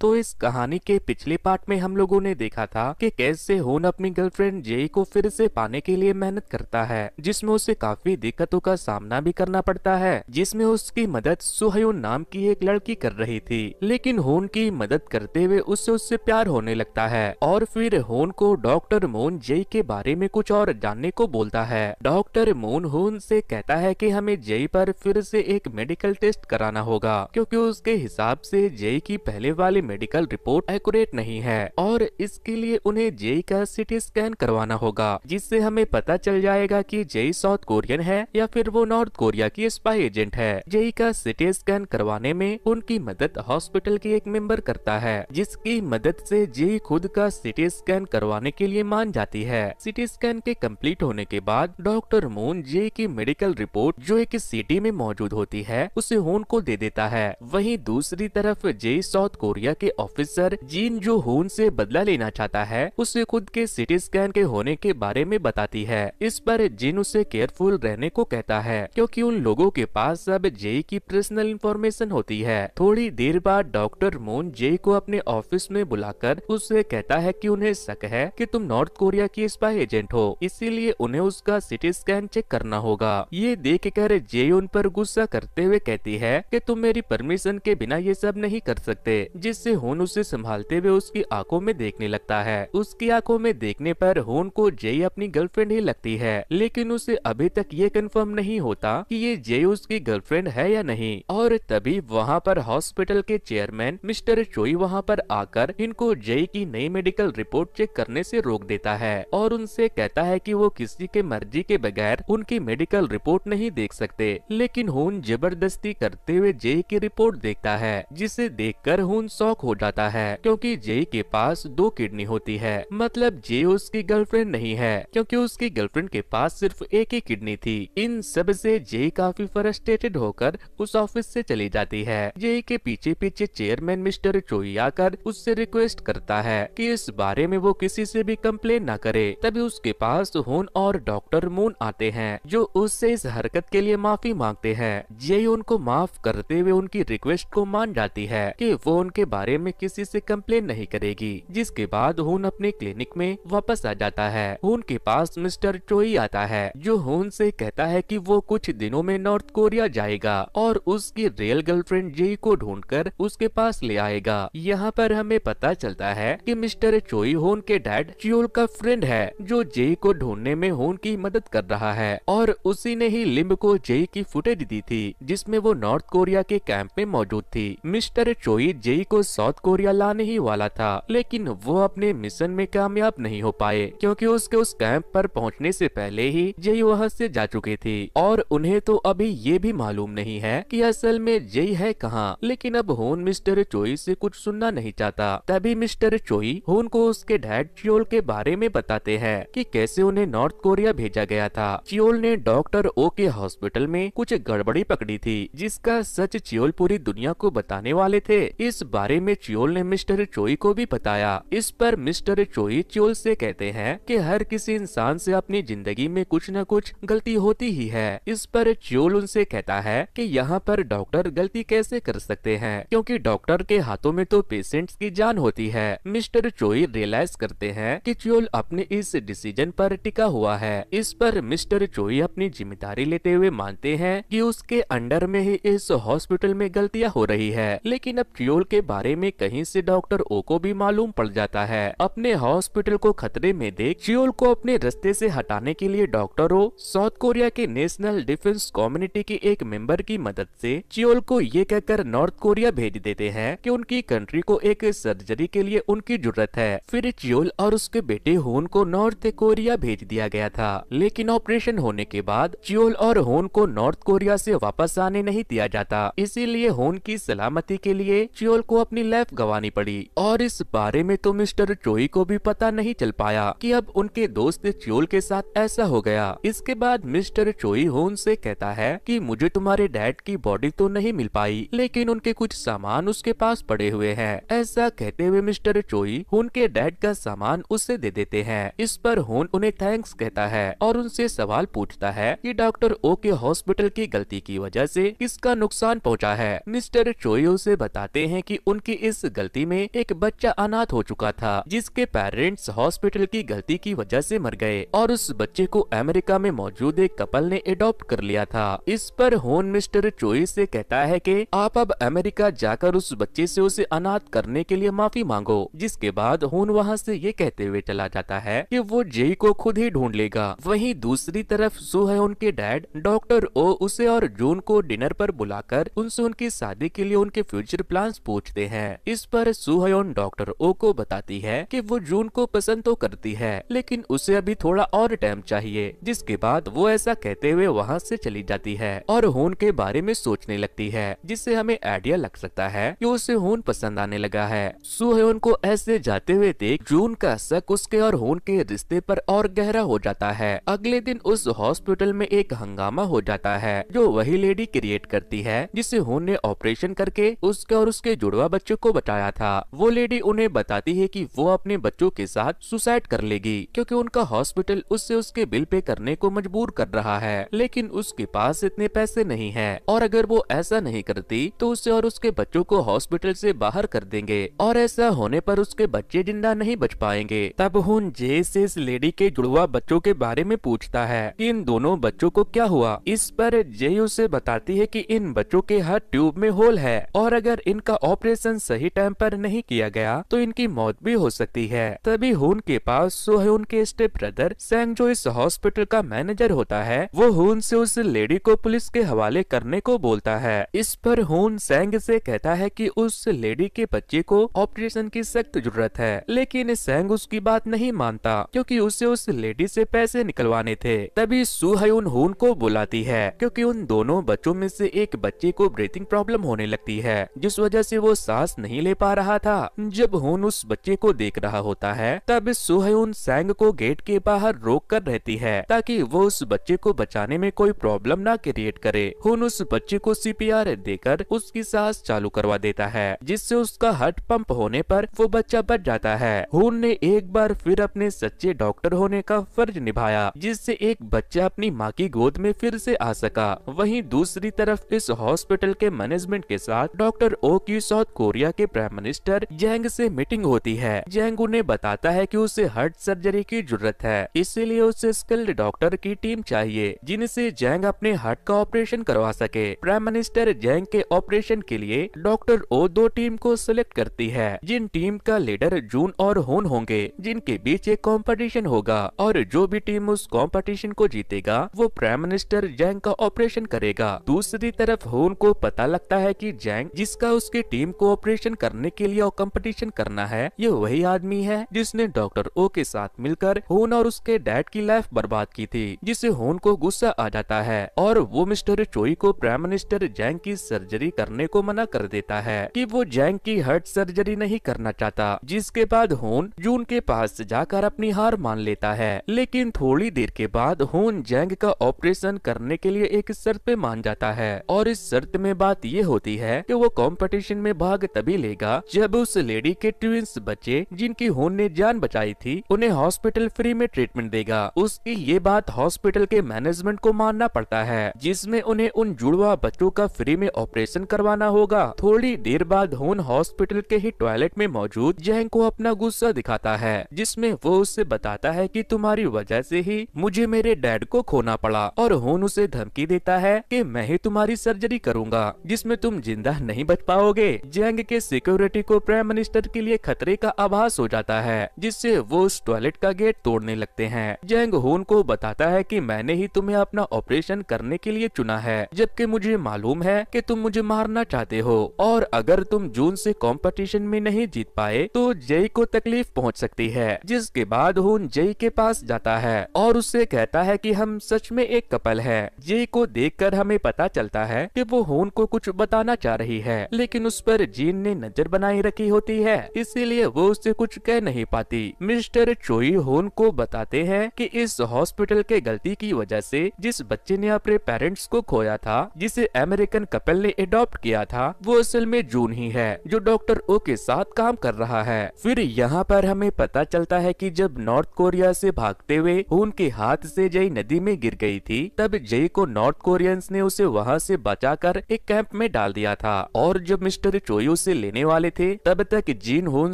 तो इस कहानी के पिछले पार्ट में हम लोगों ने देखा था कि कैसे होन अपनी गर्लफ्रेंड जय को फिर से पाने के लिए मेहनत करता है जिसमें उसे काफी दिक्कतों का सामना भी करना पड़ता है जिसमें उसकी मदद सुहयोन नाम की एक लड़की कर रही थी लेकिन होन की मदद करते हुए उससे उससे प्यार होने लगता है और फिर होन को डॉक्टर मोन जय के बारे में कुछ और जानने को बोलता है डॉक्टर मोन होन से कहता है की हमें जय पर फिर से एक मेडिकल टेस्ट कराना होगा क्यूँकी उसके हिसाब से जय की पहले वाले मेडिकल रिपोर्ट एक्यूरेट नहीं है और इसके लिए उन्हें जेई का सिटी स्कैन करवाना होगा जिससे हमें पता चल जाएगा कि जेई साउथ कोरियन है या फिर वो नॉर्थ कोरिया की स्पाई एजेंट है जेई का सिटी स्कैन करवाने में उनकी मदद हॉस्पिटल के एक मेंबर करता है जिसकी मदद से जेई खुद का सिटी स्कैन करवाने के लिए मान जाती है सिटी स्कैन के कम्प्लीट होने के बाद डॉक्टर मून जे की मेडिकल रिपोर्ट जो एक सिटी में मौजूद होती है उसे होन को दे देता है वहीं दूसरी तरफ जेई साउथ कोरिया के ऑफिसर जीन जो हून से बदला लेना चाहता है उसे खुद के सिटी स्कैन के होने के बारे में बताती है इस पर जिन उसे केयरफुल रहने को कहता है क्योंकि उन लोगों के पास अब जेई की पर्सनल इंफॉर्मेशन होती है थोड़ी देर बाद डॉक्टर मून जेई को अपने ऑफिस में बुलाकर उससे कहता है की उन्हें शक है की तुम नॉर्थ कोरिया की स्पाई एजेंट हो इसीलिए उन्हें उसका सिटी स्कैन चेक करना होगा ये देख कर जेई उन पर गुस्सा करते हुए कहती है की तुम मेरी परमिशन के बिना ये सब नहीं कर सकते जिससे से होन उसे संभालते हुए उसकी आंखों में देखने लगता है उसकी आंखों में देखने पर होन को जय अपनी गर्लफ्रेंड ही लगती है लेकिन उसे अभी तक ये कंफर्म नहीं होता कि ये जय उसकी गर्लफ्रेंड है या नहीं और तभी वहाँ पर हॉस्पिटल के चेयरमैन मिस्टर चोई वहाँ पर आकर इनको जय की नई मेडिकल रिपोर्ट चेक करने से रोक देता है और उनसे कहता है कि वो किसी के मर्जी के बगैर उनकी मेडिकल रिपोर्ट नहीं देख सकते लेकिन होन जबरदस्ती करते हुए जय की रिपोर्ट देखता है जिसे देखकर होन शौक शॉक हो जाता है क्योंकि जे के पास दो किडनी होती है मतलब जे उसकी गर्लफ्रेंड नहीं है क्योंकि उसकी गर्लफ्रेंड के पास सिर्फ एक ही किडनी थी इन सब से जे काफी फ्रस्ट्रेटेड होकर उस ऑफिस से चली जाती है जे के पीछे पीछे चेयरमैन मिस्टर चोई आकर उससे रिक्वेस्ट करता है कि इस बारे में वो किसी से भी कम्प्लेन ना करे तभी उसके पास होन और डॉक्टर मून आते हैं जो उससे इस हरकत के लिए माफी मांगते हैं जे उनको माफ करते हुए उनकी रिक्वेस्ट को मान जाती है की वो उनके बारे बारे में किसी से कंप्लेन नहीं करेगी जिसके बाद हुन अपने क्लिनिक में वापस आ जाता है हुन के पास मिस्टर चोई आता है जो हुन से कहता है कि वो कुछ दिनों में नॉर्थ कोरिया जाएगा और उसकी रियल गर्लफ्रेंड जे को ढूंढ उसके पास ले आएगा यहाँ पर हमें पता चलता है की मिस्टर चोई होन के डैड चोल का फ्रेंड है जो जे को ढूंढने में होन की मदद कर रहा है और उसी ने ही लिम्ब को जे की फुटेज दी थी जिसमें वो नॉर्थ कोरिया के कैंप में मौजूद थी मिस्टर चोई जेई को साउथ कोरिया लाने ही वाला था लेकिन वो अपने मिशन में कामयाब नहीं हो पाए क्योंकि उसके उस कैंप पर पहुंचने से पहले ही जय वहां से जा चुके थी और उन्हें तो अभी ये भी मालूम नहीं है कि असल में जय है कहाँ लेकिन अब होन मिस्टर चोई से कुछ सुनना नहीं चाहता तभी मिस्टर चोई होन को उसके डैड चियोल के बारे में बताते हैं की कैसे उन्हें नॉर्थ कोरिया भेजा गया था चियोल ने डॉक्टर ओ के हॉस्पिटल में कुछ गड़बड़ी पकड़ी थी जिसका सच चियोल पूरी दुनिया को बताने वाले थे इस बारे में में चियोल ने मिस्टर चोई को भी बताया इस पर मिस्टर चोई चियोल से कहते हैं कि हर किसी इंसान से अपनी जिंदगी में कुछ न कुछ गलती होती ही है इस पर चियोल उनसे कहता है कि यहाँ पर डॉक्टर गलती कैसे कर सकते हैं क्योंकि डॉक्टर के हाथों में तो पेशेंट्स की जान होती है मिस्टर चोई रियलाइज करते हैं कि चियोल अपने इस डिसीजन पर टिका हुआ है इस पर मिस्टर चोई अपनी जिम्मेदारी लेते हुए मानते हैं कि उसके अंडर में ही इस हॉस्पिटल में गलतियाँ हो रही है लेकिन अब चियोल के बारे बारे में कहीं से डॉक्टर ओ को भी मालूम पड़ जाता है अपने हॉस्पिटल को खतरे में देख चियोल को अपने रस्ते से हटाने के लिए डॉक्टरों साउथ कोरिया के नेशनल डिफेंस कम्युनिटी के एक मेंबर की मदद से चियोल को ये कहकर नॉर्थ कोरिया भेज देते हैं कि उनकी कंट्री को एक सर्जरी के लिए उनकी जरूरत है फिर चियोल और उसके बेटे होन को नॉर्थ कोरिया भेज दिया गया था लेकिन ऑपरेशन होने के बाद चियोल और होन को नॉर्थ कोरिया से वापस आने नहीं दिया जाता इसीलिए होन की सलामती के लिए चियोल को अपने अपनी लाइफ गंवानी पड़ी और इस बारे में तो मिस्टर चोई को भी पता नहीं चल पाया कि अब उनके दोस्त चोल के साथ ऐसा हो गया इसके बाद मिस्टर चोई होन से कहता है कि मुझे तुम्हारे डैड की बॉडी तो नहीं मिल पाई लेकिन उनके कुछ सामान उसके पास पड़े हुए हैं ऐसा कहते हुए मिस्टर चोई होन के डैड का सामान उसे दे देते हैं इस पर होन उन्हें थैंक्स कहता है और उनसे सवाल पूछता है की डॉक्टर ओ के हॉस्पिटल की गलती की वजह से किसका नुकसान पहुंचा है मिस्टर चोई उसे बताते हैं कि उनके की इस गलती में एक बच्चा अनाथ हो चुका था जिसके पेरेंट्स हॉस्पिटल की गलती की वजह से मर गए और उस बच्चे को अमेरिका में मौजूद एक कपल ने एडॉप्ट कर लिया था इस पर होन मिस्टर चोई से कहता है कि आप अब अमेरिका जाकर उस बच्चे से उसे अनाथ करने के लिए माफी मांगो जिसके बाद होन वहाँ से ये कहते हुए चला जाता है की वो जेई को खुद ही ढूंढ लेगा वही दूसरी तरफ सुहयोन के डैड डॉक्टर ओ उसे और जून को डिनर पर बुलाकर उनसे उनकी शादी के लिए उनके फ्यूचर प्लान पूछते हैं है इस पर सुहयोन डॉक्टर ओ को बताती है कि वो जून को पसंद तो करती है लेकिन उसे अभी थोड़ा और टाइम चाहिए जिसके बाद वो ऐसा कहते हुए वहाँ से चली जाती है और होन के बारे में सोचने लगती है जिससे हमें आइडिया लग सकता है की उसे होन पसंद आने लगा है सुहयोन को ऐसे जाते हुए देख जून का शक उसके और होन के रिश्ते पर और गहरा हो जाता है अगले दिन उस हॉस्पिटल में एक हंगामा हो जाता है जो वही लेडी क्रिएट करती है जिसे होन ने ऑपरेशन करके उसके और उसके जुड़वा बच्चे बच्चों को बताया था वो लेडी उन्हें बताती है कि वो अपने बच्चों के साथ सुसाइड कर लेगी क्योंकि उनका हॉस्पिटल उससे उसके बिल पे करने को मजबूर कर रहा है लेकिन उसके पास इतने पैसे नहीं है और अगर वो ऐसा नहीं करती तो उसे और उसके बच्चों को हॉस्पिटल से बाहर कर देंगे और ऐसा होने पर उसके बच्चे जिंदा नहीं बच पाएंगे तब हूं जे से इस लेडी के जुड़वा बच्चों के बारे में पूछता है कि इन दोनों बच्चों को क्या हुआ इस पर जे उसे बताती है कि इन बच्चों के हर ट्यूब में होल है और अगर इनका ऑपरेशन ऑपरेशन सही टाइम पर नहीं किया गया तो इनकी मौत भी हो सकती है तभी हुन के पास सोहन के स्टेप ब्रदर सैंग जो इस हॉस्पिटल का मैनेजर होता है वो हुन से उस लेडी को पुलिस के हवाले करने को बोलता है इस पर हुन सैंग से कहता है कि उस लेडी के बच्चे को ऑपरेशन की सख्त जरूरत है लेकिन सैंग उसकी बात नहीं मानता क्योंकि उसे उस लेडी से पैसे निकलवाने थे तभी सुहयुन हुन को बुलाती है क्योंकि उन दोनों बच्चों में से एक बच्चे को ब्रीथिंग प्रॉब्लम होने लगती है जिस वजह से वो सांस सांस नहीं ले पा रहा था जब होन उस बच्चे को देख रहा होता है तब सुहयून सैंग को गेट के बाहर रोक कर रहती है ताकि वो उस बच्चे को बचाने में कोई प्रॉब्लम ना क्रिएट करे होन उस बच्चे को सीपीआर देकर उसकी सांस चालू करवा देता है जिससे उसका हार्ट पंप होने पर वो बच्चा बच जाता है होन ने एक बार फिर अपने सच्चे डॉक्टर होने का फर्ज निभाया जिससे एक बच्चा अपनी माँ की गोद में फिर से आ सका वहीं दूसरी तरफ इस हॉस्पिटल के मैनेजमेंट के साथ डॉक्टर ओ की साउथ कोरिया कोरिया के प्राइम मिनिस्टर जैंग से मीटिंग होती है जैंग उन्हें बताता है कि उसे हार्ट सर्जरी की जरूरत है इसीलिए उसे स्किल्ड डॉक्टर की टीम चाहिए जिनसे जैंग अपने हार्ट का ऑपरेशन करवा सके प्राइम मिनिस्टर जैंग के ऑपरेशन के लिए डॉक्टर ओ दो टीम को सिलेक्ट करती है जिन टीम का लीडर जून और होन होंगे जिनके बीच एक कॉम्पिटिशन होगा और जो भी टीम उस कॉम्पिटिशन को जीतेगा वो प्राइम मिनिस्टर जैंग का ऑपरेशन करेगा दूसरी तरफ होन को पता लगता है कि जैंग जिसका उसकी टीम को ऑपरेशन करने के लिए कंपटीशन करना है ये वही आदमी है जिसने डॉक्टर ओ के साथ मिलकर होन और उसके डैड की लाइफ बर्बाद की थी जिससे होन को गुस्सा आ जाता है और वो मिस्टर चोई को प्राइम मिनिस्टर जैंग की सर्जरी करने को मना कर देता है कि वो जैंग की हर्ट सर्जरी नहीं करना चाहता जिसके बाद होन जून के पास जाकर अपनी हार मान लेता है लेकिन थोड़ी देर के बाद होन जैंग का ऑपरेशन करने के लिए एक शर्त पे मान जाता है और इस शर्त में बात ये होती है कि वो कंपटीशन में भाग तभी लेगा जब उस लेडी के ट्विंस बच्चे जिनकी होन ने जान बचाई थी उन्हें हॉस्पिटल फ्री में ट्रीटमेंट देगा उसकी ये बात हॉस्पिटल के मैनेजमेंट को मानना पड़ता है जिसमे उन्हें उन जुड़वा बच्चों का फ्री में ऑपरेशन करवाना होगा थोड़ी देर बाद होन हॉस्पिटल के ही टॉयलेट में मौजूद जैंग को अपना गुस्सा दिखाता है जिसमे वो उससे बताता है की तुम्हारी वजह ऐसी ही मुझे मेरे डैड को खोना पड़ा और होन उसे धमकी देता है की मैं ही तुम्हारी सर्जरी करूँगा जिसमे तुम जिंदा नहीं बच पाओगे जैंग संघ के सिक्योरिटी को प्राइम मिनिस्टर के लिए खतरे का आभास हो जाता है जिससे वो उस टॉयलेट का गेट तोड़ने लगते हैं जेंग होन को बताता है कि मैंने ही तुम्हें अपना ऑपरेशन करने के लिए चुना है जबकि मुझे मालूम है कि तुम मुझे मारना चाहते हो और अगर तुम जून से कंपटीशन में नहीं जीत पाए तो जय को तकलीफ पहुँच सकती है जिसके बाद होन जय के पास जाता है और उससे कहता है की हम सच में एक कपल है जय को देख हमें पता चलता है की वो होन को कुछ बताना चाह रही है लेकिन उस पर जी चीन ने नजर बनाए रखी होती है इसीलिए वो उससे कुछ कह नहीं पाती मिस्टर चोई होन को बताते हैं कि इस हॉस्पिटल के गलती की वजह से जिस बच्चे ने अपने पेरेंट्स को खोया था जिसे अमेरिकन कपल ने अडोप्ट किया था वो असल में जून ही है जो डॉक्टर ओ के साथ काम कर रहा है फिर यहाँ पर हमें पता चलता है की जब नॉर्थ कोरिया ऐसी भागते हुए होन के हाथ ऐसी जय नदी में गिर गयी थी तब जय को नॉर्थ कोरियंस ने उसे वहाँ ऐसी बचा एक कैंप में डाल दिया था और जब मिस्टर चोई उसे लेने वाले थे तब तक जीन होन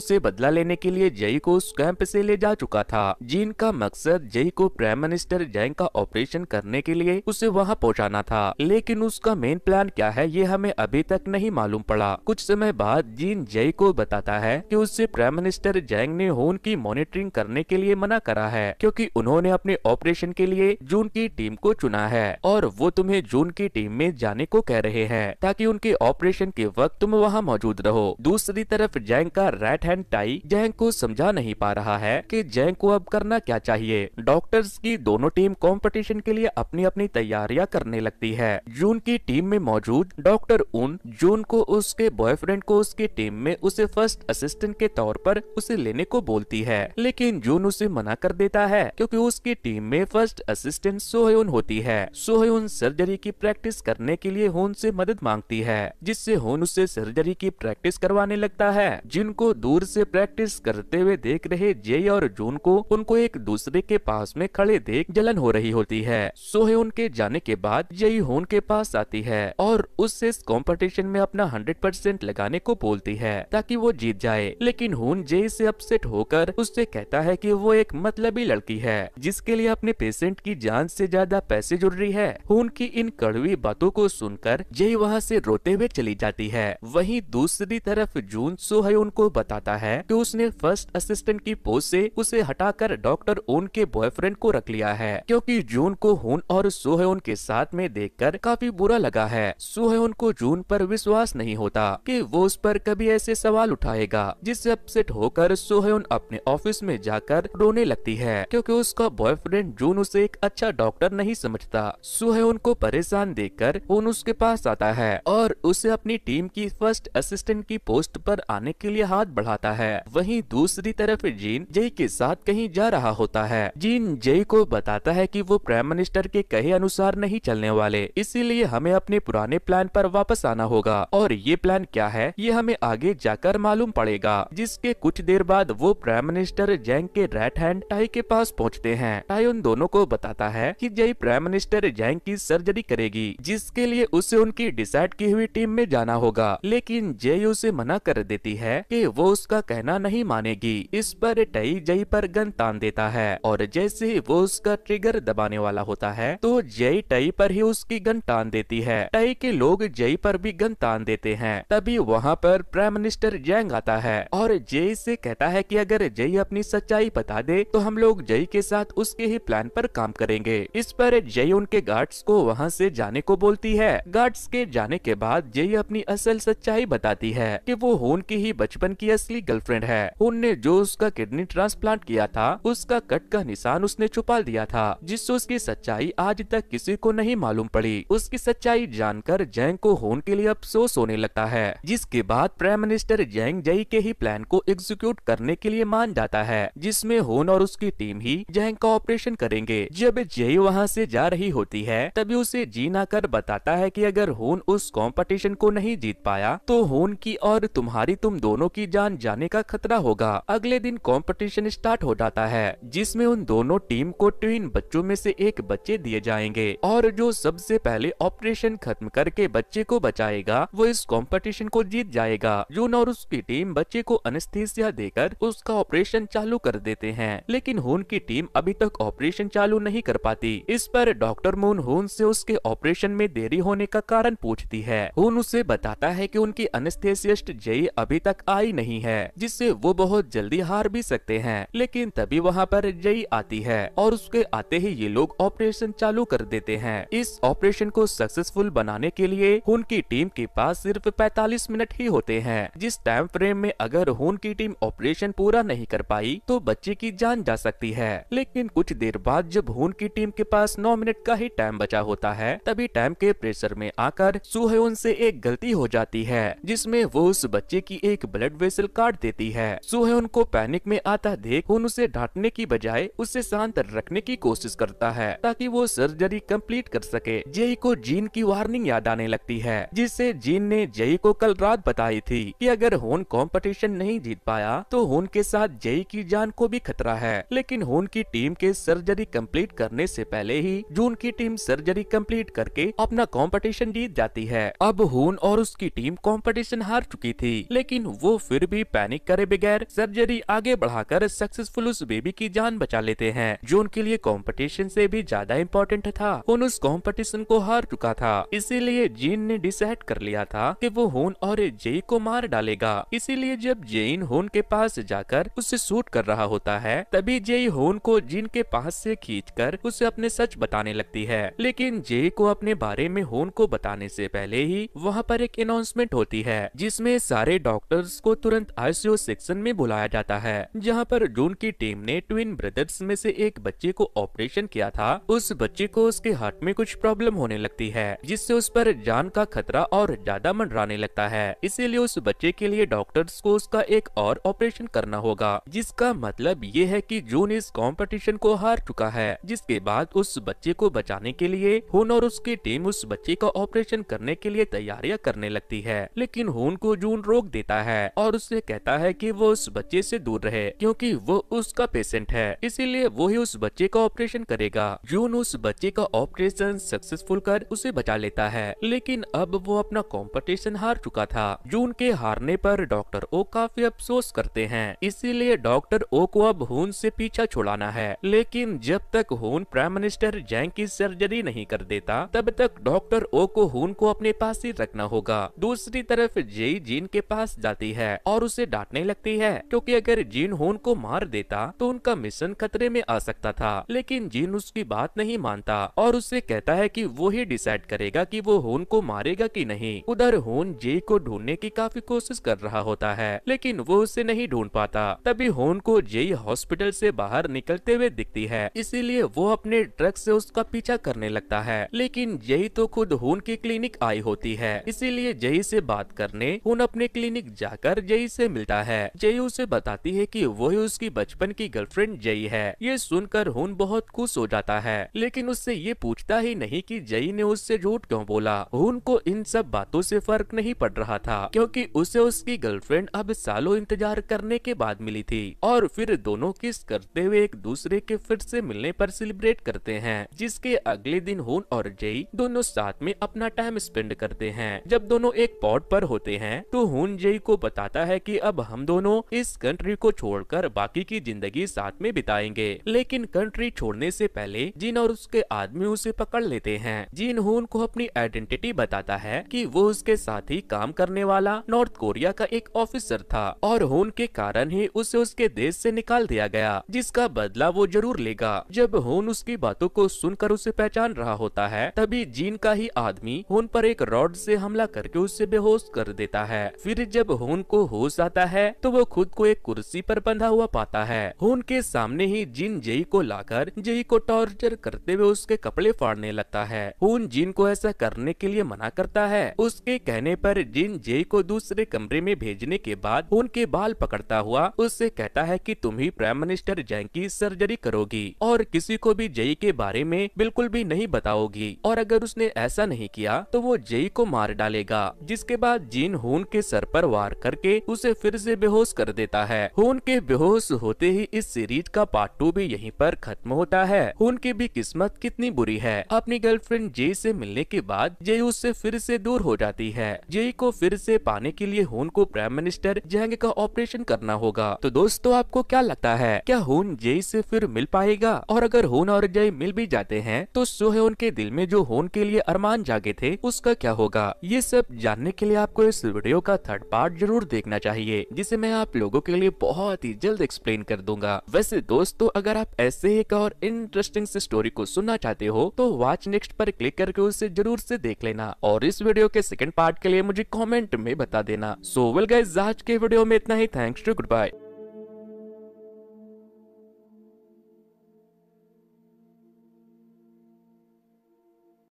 से बदला लेने के लिए जय को उस कैंप से ले जा चुका था जीन का मकसद जय को प्राइम मिनिस्टर जैंग का ऑपरेशन करने के लिए उसे वहाँ पहुँचाना था लेकिन उसका मेन प्लान क्या है ये हमें अभी तक नहीं मालूम पड़ा कुछ समय बाद जीन जय को बताता है की उससे प्राइम मिनिस्टर जैंग ने होन की मॉनिटरिंग करने के लिए मना करा है क्योंकि उन्होंने अपने ऑपरेशन के लिए जून की टीम को चुना है और वो तुम्हें जून की टीम में जाने को कह रहे हैं ताकि उनके ऑपरेशन के वक्त तुम वहाँ मौजूद मौजूद रहो दूसरी तरफ जैंग का राइट हैंड टाई जैंग को समझा नहीं पा रहा है कि जैंग को अब करना क्या चाहिए डॉक्टर्स की दोनों टीम कंपटीशन के लिए अपनी अपनी तैयारियां करने लगती है जून की टीम में मौजूद डॉक्टर उन जून को उसके बॉयफ्रेंड को उसकी टीम में उसे फर्स्ट असिस्टेंट के तौर पर उसे लेने को बोलती है लेकिन जून उसे मना कर देता है क्योंकि उसकी टीम में फर्स्ट असिस्टेंट सोहयून होती है सोहयून सर्जरी की प्रैक्टिस करने के लिए होन से मदद मांगती है जिससे होन उसे सर्जरी की प्रैक्टिस करवाने लगता है जिनको दूर से प्रैक्टिस करते हुए देख रहे जय और जून को उनको एक दूसरे के पास में खड़े देख जलन हो रही होती है सोहे उनके जाने के बाद जई होन के पास आती है और उससे इस कॉम्पिटिशन में अपना हंड्रेड परसेंट लगाने को बोलती है ताकि वो जीत जाए लेकिन हुन जय से अपसेट होकर उससे कहता है कि वो एक मतलबी लड़की है जिसके लिए अपने पेशेंट की जान से ज्यादा पैसे जुड़ रही है हुन की इन कड़वी बातों को सुनकर जय वहाँ से रोते हुए चली जाती है वहीं दूसरे दूसरी तरफ जून सोहयोन को बताता है कि उसने फर्स्ट असिस्टेंट की पोस्ट से उसे हटाकर डॉक्टर ओन के बॉयफ्रेंड को रख लिया है क्योंकि जून को हुन और सोहयोन के साथ में देखकर काफी बुरा लगा है सोहयोन को जून पर विश्वास नहीं होता कि वो उस पर कभी ऐसे सवाल उठाएगा जिससे अपसेट होकर सोहयोन अपने ऑफिस में जाकर रोने लगती है क्योंकि उसका बॉयफ्रेंड जून उसे एक अच्छा डॉक्टर नहीं समझता सोहयोन को परेशान देख कर उसके पास आता है और उसे अपनी टीम की फर्स्ट असिस्टेंट असिस्टेंट की पोस्ट पर आने के लिए हाथ बढ़ाता है वहीं दूसरी तरफ जीन जय के साथ कहीं जा रहा होता है जीन जय को बताता है कि वो प्राइम मिनिस्टर के कहे अनुसार नहीं चलने वाले इसीलिए हमें अपने पुराने प्लान पर वापस आना होगा और ये प्लान क्या है ये हमें आगे जाकर मालूम पड़ेगा जिसके कुछ देर बाद वो प्राइम मिनिस्टर जैंग के राइट हैंड टाई के पास पहुँचते हैं टाई उन दोनों को बताता है की जय प्राइम मिनिस्टर जैंग की सर्जरी करेगी जिसके लिए उसे उनकी डिसाइड की हुई टीम में जाना होगा लेकिन जय उसे मना कर देती है कि वो उसका कहना नहीं मानेगी इस पर टई जय पर गन तान देता है और जैसे वो उसका ट्रिगर दबाने वाला होता है तो जय टई पर ही उसकी गन तान देती है टई के लोग जय पर भी गन तान देते हैं तभी वहाँ पर प्राइम मिनिस्टर जैंग आता है और जय से कहता है की अगर जय अपनी सच्चाई बता दे तो हम लोग जय के साथ उसके ही प्लान पर काम करेंगे इस पर जय उनके गार्ड्स को वहाँ से जाने को बोलती है गार्ड्स के जाने के बाद जय अपनी असल सच्चाई बता बताती है कि वो होन की ही बचपन की असली गर्लफ्रेंड है होन ने जो उसका किडनी ट्रांसप्लांट किया था उसका कट का निशान उसने छुपा दिया था जिससे उसकी सच्चाई आज तक किसी को नहीं मालूम पड़ी उसकी सच्चाई जानकर जैंग को होन के लिए अफसोस होने लगता है जिसके बाद प्राइम मिनिस्टर जैंग जई के ही प्लान को एग्जीक्यूट करने के लिए मान जाता है जिसमे होन और उसकी टीम ही जैंग का ऑपरेशन करेंगे जब जय वहाँ ऐसी जा रही होती है तभी उसे जीना कर बताता है की अगर होन उस कॉम्पिटिशन को नहीं जीत पाया तो होन उनकी और तुम्हारी तुम दोनों की जान जाने का खतरा होगा अगले दिन कंपटीशन स्टार्ट हो जाता है जिसमें उन दोनों टीम को ट्विन बच्चों में से एक बच्चे दिए जाएंगे और जो सबसे पहले ऑपरेशन खत्म करके बच्चे को बचाएगा वो इस कॉम्पिटिशन को जीत जाएगा जून और उसकी टीम बच्चे को अनस्थीसिया देकर उसका ऑपरेशन चालू कर देते हैं लेकिन हुन की टीम अभी तक ऑपरेशन चालू नहीं कर पाती इस पर डॉक्टर मून हुन से उसके ऑपरेशन में देरी होने का कारण पूछती है हुन उसे बताता है कि उनकी अन एस्थेसियस्ट जेई अभी तक आई नहीं है जिससे वो बहुत जल्दी हार भी सकते हैं लेकिन तभी वहाँ पर जेई आती है और उसके आते ही ये लोग ऑपरेशन चालू कर देते हैं इस ऑपरेशन को सक्सेसफुल बनाने के लिए हुन की टीम के पास सिर्फ 45 मिनट ही होते हैं जिस टाइम फ्रेम में अगर हुन की टीम ऑपरेशन पूरा नहीं कर पाई तो बच्चे की जान जा सकती है लेकिन कुछ देर बाद जब हुन की टीम के पास नौ मिनट का ही टाइम बचा होता है तभी टाइम के प्रेशर में आकर सुहयोन से एक गलती हो जाती है जिस जिसमें वो उस बच्चे की एक ब्लड वेसल काट देती है सोहेन को पैनिक में आता देख उन उसे डांटने की बजाय उसे शांत रखने की कोशिश करता है ताकि वो सर्जरी कंप्लीट कर सके जेई को जीन की वार्निंग याद आने लगती है जिससे जीन ने जेई को कल रात बताई थी कि अगर होन कंपटीशन नहीं जीत पाया तो होन के साथ जेई की जान को भी खतरा है लेकिन होन की टीम के सर्जरी कंप्लीट करने से पहले ही जून की टीम सर्जरी कंप्लीट करके अपना कंपटीशन जीत जाती है अब होन और उसकी टीम कॉम्पिटिशन ऑपरेशन हार चुकी थी लेकिन वो फिर भी पैनिक करे बगैर सर्जरी आगे बढ़ाकर सक्सेसफुल उस बेबी की जान बचा लेते हैं जो उनके लिए कॉम्पिटिशन से भी ज्यादा इम्पोर्टेंट था उन उस कॉम्पिटिशन को हार चुका था इसीलिए जीन ने डिसाइड कर लिया था की वो होन और जेई को मार डालेगा इसीलिए जब जेन होन के पास जाकर उसे सूट कर रहा होता है तभी जेई होन को जीन के पास से खींचकर उसे अपने सच बताने लगती है लेकिन जेई को अपने बारे में होन को बताने से पहले ही वहाँ पर एक अनाउंसमेंट होती है है जिसमे सारे डॉक्टर्स को तुरंत आईसीयू सेक्शन में बुलाया जाता है जहाँ पर जून की टीम ने ट्विन ब्रदर्स में से एक बच्चे को ऑपरेशन किया था उस बच्चे को उसके हार्ट में कुछ प्रॉब्लम होने लगती है जिससे उस पर जान का खतरा और ज्यादा मंडराने लगता है इसीलिए उस बच्चे के लिए डॉक्टर्स को उसका एक और ऑपरेशन करना होगा जिसका मतलब ये है कि जून इस कंपटीशन को हार चुका है जिसके बाद उस बच्चे को बचाने के लिए हुन और उसकी टीम उस बच्चे का ऑपरेशन करने के लिए तैयारियां करने लगती है लेकिन होन को जून रोक देता है और उससे कहता है कि वो उस बच्चे से दूर रहे क्योंकि वो उसका पेशेंट है इसीलिए वो ही उस बच्चे का ऑपरेशन करेगा जून उस बच्चे का ऑपरेशन सक्सेसफुल कर उसे बचा लेता है लेकिन अब वो अपना कॉम्पिटिशन हार चुका था जून के हारने पर डॉक्टर ओ काफी अफसोस करते हैं इसीलिए डॉक्टर ओ को अब होन से पीछा छुड़ाना है लेकिन जब तक होन प्राइम मिनिस्टर जैंग की सर्जरी नहीं कर देता तब तक डॉक्टर ओ को होन को अपने पास ही रखना होगा दूसरी तरफ सिर्फ जेई जीन के पास जाती है और उसे डांटने लगती है क्योंकि अगर जीन होन को मार देता तो उनका मिशन खतरे में आ सकता था लेकिन जीन उसकी बात नहीं मानता और उससे कहता है कि वो ही डिसाइड करेगा कि वो होन को मारेगा कि नहीं उधर होन जेई को ढूंढने की काफी कोशिश कर रहा होता है लेकिन वो उसे नहीं ढूंढ पाता तभी होन को जेई हॉस्पिटल से बाहर निकलते हुए दिखती है इसीलिए वो अपने ट्रक से उसका पीछा करने लगता है लेकिन जेई तो खुद होन की क्लिनिक आई होती है इसीलिए जेई से बात कर करने उन अपने क्लिनिक जाकर जयी से मिलता है जयी उसे बताती है कि वही उसकी बचपन की गर्लफ्रेंड जयी है ये सुनकर हुन बहुत खुश हो जाता है लेकिन उससे ये पूछता ही नहीं कि जयी ने उससे झूठ क्यों बोला हुन को इन सब बातों से फर्क नहीं पड़ रहा था क्योंकि उसे उसकी गर्लफ्रेंड अब सालों इंतजार करने के बाद मिली थी और फिर दोनों किस करते हुए एक दूसरे के फिर से मिलने पर सेलिब्रेट करते हैं जिसके अगले दिन हुन और जयी दोनों साथ में अपना टाइम स्पेंड करते हैं जब दोनों एक पॉट पर होते हैं तो हुन जई को बताता है कि अब हम दोनों इस कंट्री को छोड़कर बाकी की जिंदगी साथ में बिताएंगे लेकिन कंट्री छोड़ने से पहले जिन और उसके आदमी उसे पकड़ लेते हैं जिन हुन को अपनी आइडेंटिटी बताता है कि वो उसके साथ ही काम करने वाला नॉर्थ कोरिया का एक ऑफिसर था और हुन के कारण ही उसे उसके देश ऐसी निकाल दिया गया जिसका बदला वो जरूर लेगा जब हुन उसकी बातों को सुनकर उसे पहचान रहा होता है तभी जीन का ही आदमी हुन पर एक रॉड से हमला करके उससे बेहोश कर कर देता है फिर जब होन को होश आता है तो वो खुद को एक कुर्सी पर बंधा हुआ पाता है होन के सामने ही जिन जेई को लाकर जेई को टॉर्चर करते हुए उसके कपड़े फाड़ने लगता है होन जिन को ऐसा करने के लिए मना करता है उसके कहने पर जिन जेई को दूसरे कमरे में भेजने के बाद होन के बाल पकड़ता हुआ उससे कहता है की तुम ही प्राइम मिनिस्टर जैंग की सर्जरी करोगी और किसी को भी जेई के बारे में बिल्कुल भी नहीं बताओगी और अगर उसने ऐसा नहीं किया तो वो जेई को मार डालेगा जिसके बाद जीन होन के सर पर वार करके उसे फिर से बेहोश कर देता है होन के बेहोश होते ही इस सीरीज का पार्ट टू भी यहीं पर खत्म होता है हून की भी किस्मत कितनी बुरी है अपनी गर्लफ्रेंड जय से मिलने के बाद जय उससे फिर से दूर हो जाती है जय को फिर से पाने के लिए हून को प्राइम मिनिस्टर जैंग का ऑपरेशन करना होगा तो दोस्तों आपको क्या लगता है क्या होन जय से फिर मिल पाएगा और अगर होन और जय मिल भी जाते हैं तो सोहे उनके दिल में जो हून के लिए अरमान जागे थे उसका क्या होगा ये सब जानने के लिए आपको इस वीडियो का थर्ड पार्ट जरूर देखना चाहिए जिसे मैं आप लोगों के लिए बहुत ही जल्द एक्सप्लेन कर दूंगा वैसे दोस्तों अगर आप ऐसे एक और इंटरेस्टिंग स्टोरी को सुनना चाहते हो तो वॉच नेक्स्ट पर क्लिक करके उसे जरूर से देख लेना और इस वीडियो के सेकंड पार्ट के लिए मुझे कमेंट में बता देना सो वेल गाइज आज के वीडियो में इतना ही थैंक्स टू गुड बाय